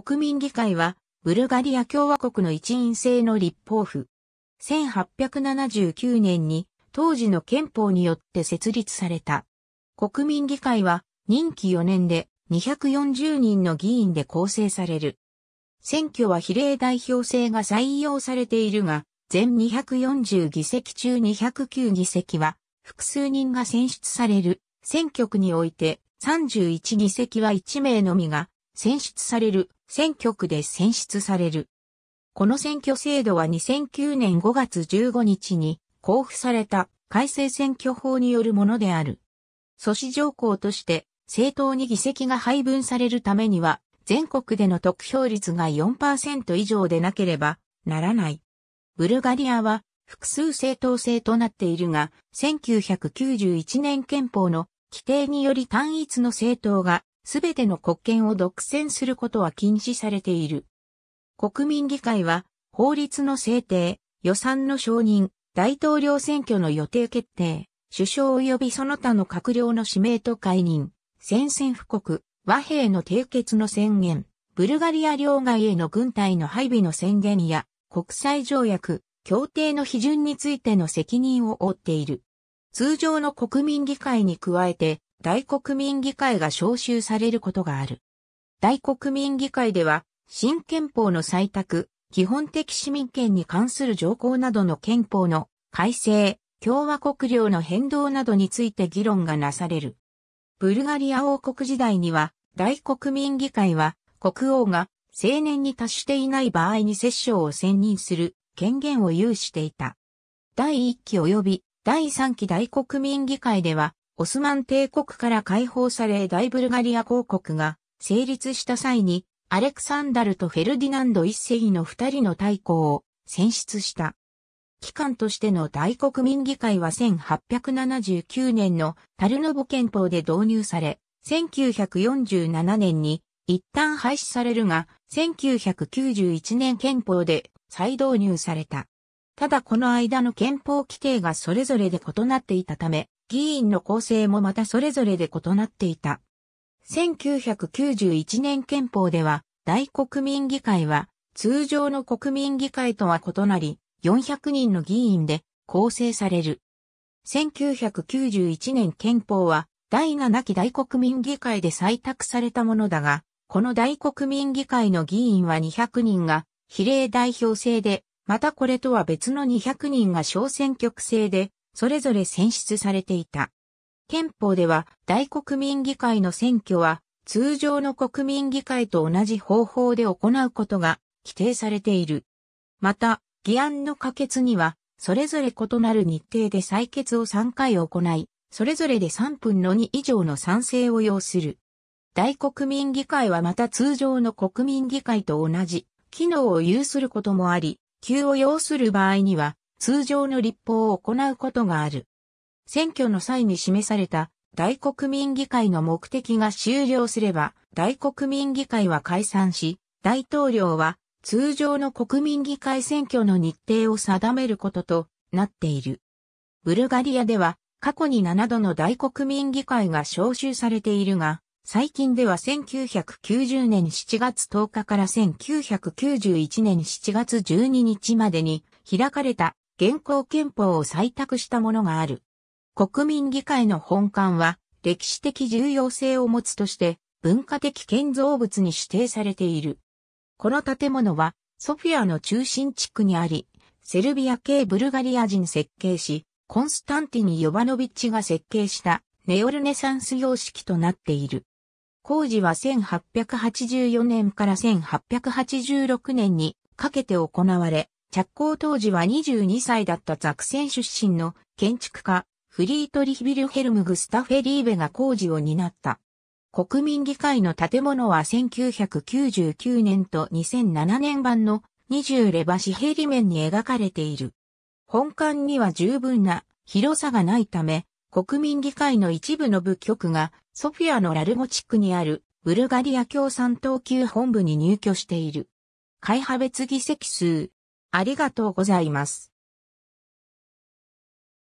国民議会は、ブルガリア共和国の一員制の立法府。1879年に、当時の憲法によって設立された。国民議会は、任期4年で240人の議員で構成される。選挙は比例代表制が採用されているが、全240議席中209議席は、複数人が選出される。選挙区において、31議席は1名のみが選出される選挙区で選出される。この選挙制度は2009年5月15日に交付された改正選挙法によるものである。阻止条項として政党に議席が配分されるためには全国での得票率が4%以上でなければならない。ブルガリアは複数政党制となっているが、1991年憲法の規定により単一の政党がすべての国権を独占することは禁止されている。国民議会は、法律の制定、予算の承認、大統領選挙の予定決定、首相及びその他の閣僚の指名と解任、宣戦布告、和平の締結の宣言、ブルガリア領外への軍隊の配備の宣言や、国際条約、協定の批准についての責任を負っている。通常の国民議会に加えて、大国民議会が招集されることがある。大国民議会では、新憲法の採択、基本的市民権に関する条項などの憲法の改正、共和国領の変動などについて議論がなされる。ブルガリア王国時代には、大国民議会は、国王が青年に達していない場合に摂政を選任する権限を有していた。第1期及び第3期大国民議会では、オスマン帝国から解放され大ブルガリア公国が成立した際に、アレクサンダルとフェルディナンド一世の二人の大公を選出した。機関としての大国民議会は1879年のタルノボ憲法で導入され、1947年に一旦廃止されるが、1991年憲法で再導入された。ただこの間の憲法規定がそれぞれで異なっていたため、議員の構成もまたそれぞれで異なっていた。1991年憲法では、大国民議会は、通常の国民議会とは異なり、400人の議員で構成される。1991年憲法は、第7期大国民議会で採択されたものだが、この大国民議会の議員は200人が比例代表制で、またこれとは別の200人が小選挙区制でそれぞれ選出されていた。憲法では大国民議会の選挙は通常の国民議会と同じ方法で行うことが規定されている。また、議案の可決には、それぞれ異なる日程で採決を3回行い、それぞれで3分の2以上の賛成を要する。大国民議会はまた通常の国民議会と同じ機能を有することもあり、急を要する場合には、通常の立法を行うことがある。選挙の際に示された大国民議会の目的が終了すれば、大国民議会は解散し、大統領は通常の国民議会選挙の日程を定めることとなっている。ブルガリアでは過去に7度の大国民議会が招集されているが、最近では1990年7月10日から1991年7月12日までに開かれた現行憲法を採択したものがある。国民議会の本館は歴史的重要性を持つとして文化的建造物に指定されている。この建物はソフィアの中心地区にあり、セルビア系ブルガリア人設計し、コンスタンティニ・ヨバノビッチが設計したネオルネサンス様式となっている。工事は1884年から1886年にかけて行われ、着工当時は22歳だったザクセン出身の建築家、フリートリヒビルヘルムグスタフェリーベが工事を担った。国民議会の建物は1999年と2007年版の20レバシヘリ面に描かれている。本館には十分な広さがないため、国民議会の一部の部局がソフィアのラルゴ地区にあるブルガリア共産党級本部に入居している。会派別議席数ありがとうございます。